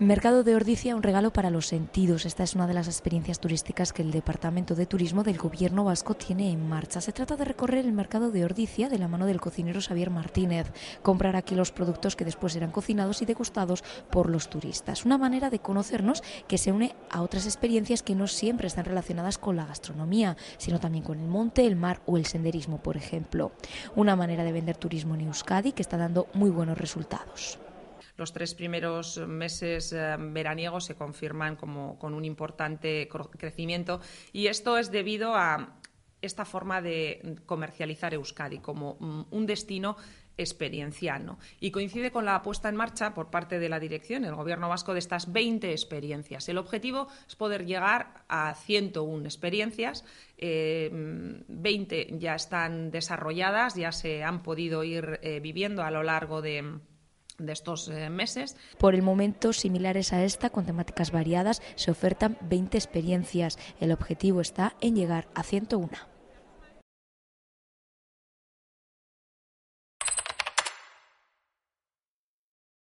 Mercado de Ordizia, un regalo para los sentidos. Esta es una de las experiencias turísticas que el Departamento de Turismo del Gobierno Vasco tiene en marcha. Se trata de recorrer el mercado de Ordizia de la mano del cocinero Xavier Martínez, comprar aquí los productos que después serán cocinados y degustados por los turistas. Una manera de conocernos que se une a otras experiencias que no siempre están relacionadas con la gastronomía, sino también con el monte, el mar o el senderismo, por ejemplo. Una manera de vender turismo en Euskadi que está dando muy buenos resultados. Los tres primeros meses eh, veraniegos se confirman como, con un importante crecimiento y esto es debido a esta forma de comercializar Euskadi como mm, un destino experiencial. Y coincide con la puesta en marcha por parte de la dirección, el Gobierno vasco, de estas 20 experiencias. El objetivo es poder llegar a 101 experiencias. 20 eh, ya están desarrolladas, ya se han podido ir eh, viviendo a lo largo de de estos eh, meses. Por el momento, similares a esta, con temáticas variadas, se ofertan 20 experiencias. El objetivo está en llegar a 101.